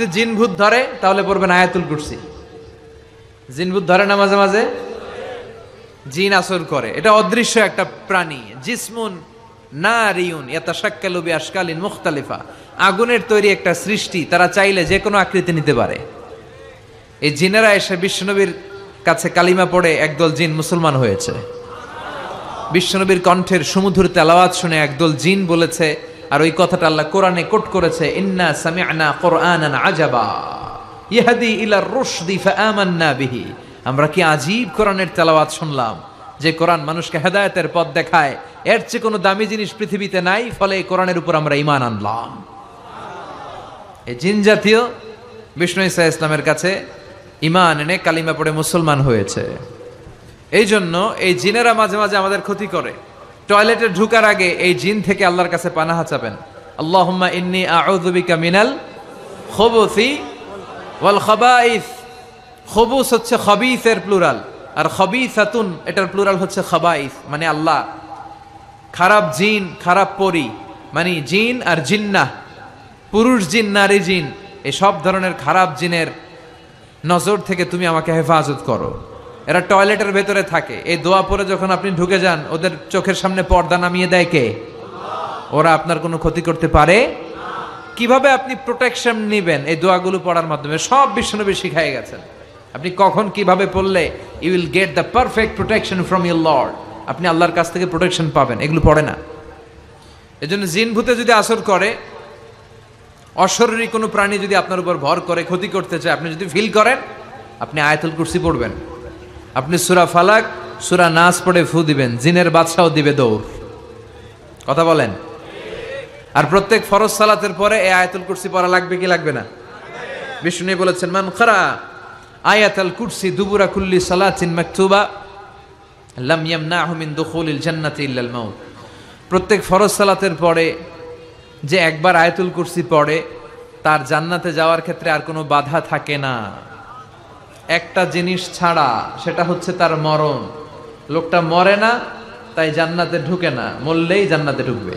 যদি জিনভূত ধরে তাহলে পড়বেন আয়াতুল কুরসি জিনভূত ধরে না মাঝে মাঝে জিন আসর করে এটা অদৃশ্য একটা প্রাণী জিসমুন না রিউন এটা আশকালীন মুখতালিফা আগুনের তৈরি একটা সৃষ্টি তারা চাইলে যে কোনো আকৃতি নিতে পারে এই জিনেরা এসে বিষ্ণনবীর কাছে কালিমা পড়ে একদল জিন মুসলমান হয়েছে বিশ্বনবীর কণ্ঠের সুমধুর তেলাওয়াত শুনে একদল জিন বলেছে আর ওই কথাটা আল্লাহ কোরআনে কোট করেছে ইন্না সামিআনা কোরআনান আজাবা ইহাদি ইলা রুশদি ফাআমান্না বিহি আমরা কি আজীব কোরআনের তেলাওয়াত শুনলাম যে কোরআন মানুষকে হেদায়েতের পথ দেখায় এর চেয়ে কোনো দামি জিনিস পৃথিবীতে নাই ফলে কোরআনের উপর আমরা ইমান আনলাম এই জিন জাতীয় বিষ্ণু ইসা ইসলামের কাছে ইমান এনে কালিমা পড়ে মুসলমান হয়েছে এই জন্য এই জিনেরা মাঝে মাঝে আমাদের ক্ষতি করে টয়লেটে ঢুকার আগে এই জিন থেকে আল্লাহর কাছে পানাহা চাবেন আল্লাহম্মা ইন্নি আউযুবিকা মিনাল খবুসি ওয়াল খাবাইস খবুস হচ্ছে খবিসের প্লুরাল আর খবিসাতুন এটার প্লুরাল হচ্ছে খবাইস মানে আল্লাহ খারাপ জিন খারাপ পরি মানে জিন আর জিন্না পুরুষ জিন নারী জিন এই সব ধরনের খারাপ জিনের নজর থেকে তুমি আমাকে হেফাজত করো এরা টয়লেটের ভেতরে থাকে এই দোয়া পরে যখন আপনি ঢুকে যান ওদের চোখের সামনে পর্দা নামিয়ে দেয় কে ওরা আপনার কোনো ক্ষতি করতে পারে কিভাবে আপনি প্রোটেকশন নেবেন এই দোয়াগুলো পড়ার মাধ্যমে সব বিশ্বনবী শিখাই গেছেন আপনি কখন কিভাবে পড়লে you will get the perfect protection from your lord আপনি আল্লাহর কাছ থেকে প্রোটেকশন পাবেন এগুলো পড়ে না এজন্য জন্য জিনভূতে যদি আসর করে অশরীরী কোনো প্রাণী যদি আপনার উপর ভর করে ক্ষতি করতে চায় আপনি যদি ফিল করেন আপনি আয়তুল কুরসি পড়বেন আপনি সুরা ফালাক সুরা নাচ পড়ে ফু দিবেন জিনের বাদশাও দিবে দৌড় কথা বলেন আর প্রত্যেক ফরজ সালাতের পরে এ আয়াতুল কুরসি পড়া লাগবে কি লাগবে না বিষ্ণু বলেছেন মান খরা আয়াতাল কুরসি দুবুরা কুল্লি সালাতিন মাকতুবা লাম ইয়ামনাহু মিন দুখুলিল জান্নাতি ইল্লাল মাউত প্রত্যেক ফরজ সালাতের পরে যে একবার আয়াতুল কুরসি পড়ে তার জান্নাতে যাওয়ার ক্ষেত্রে আর কোনো বাধা থাকে না একটা জিনিস ছাড়া সেটা হচ্ছে তার মরণ লোকটা মরে না তাই জান্নাতে ঢুকে না মরলেই জান্নাতে ঢুকবে